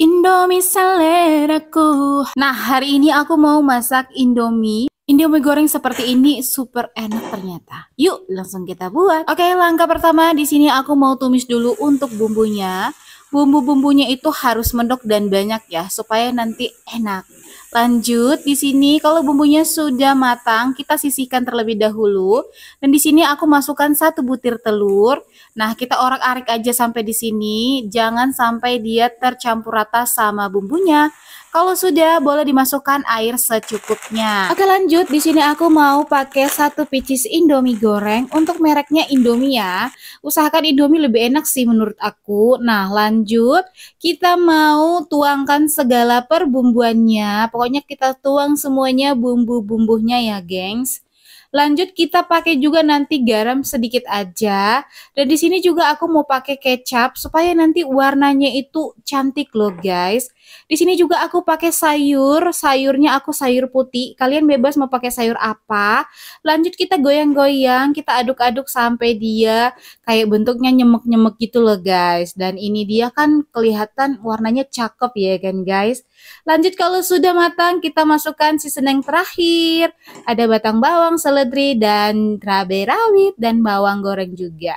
Indomie selera aku. Nah, hari ini aku mau masak Indomie. Indomie goreng seperti ini super enak ternyata. Yuk, langsung kita buat. Oke, langkah pertama di sini aku mau tumis dulu untuk bumbunya. Bumbu-bumbunya itu harus mendok dan banyak ya supaya nanti enak. Lanjut di sini kalau bumbunya sudah matang kita sisihkan terlebih dahulu dan di sini aku masukkan satu butir telur. Nah kita orak-arik aja sampai di sini, jangan sampai dia tercampur rata sama bumbunya. Kalau sudah boleh dimasukkan air secukupnya. Oke lanjut di sini aku mau pakai satu picis Indomie goreng untuk mereknya Indomie ya. Usahakan Indomie lebih enak sih menurut aku. Nah lanjut kita mau tuangkan segala perbumbuannya Pokoknya kita tuang semuanya bumbu-bumbunya ya, gengs. Lanjut kita pakai juga nanti garam sedikit aja. Dan di sini juga aku mau pakai kecap supaya nanti warnanya itu cantik loh guys. Di sini juga aku pakai sayur, sayurnya aku sayur putih. Kalian bebas mau pakai sayur apa. Lanjut kita goyang-goyang, kita aduk-aduk sampai dia kayak bentuknya nyemek-nyemek gitu loh guys. Dan ini dia kan kelihatan warnanya cakep ya kan guys. Lanjut kalau sudah matang kita masukkan seasoning terakhir. Ada batang bawang, selai seledri dan cabai rawit dan bawang goreng juga.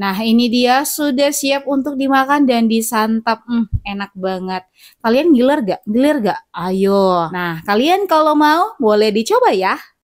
Nah, ini dia sudah siap untuk dimakan dan disantap. Hmm, enak banget. Kalian giler gak? Giler gak? Ayo. Nah, kalian kalau mau boleh dicoba ya.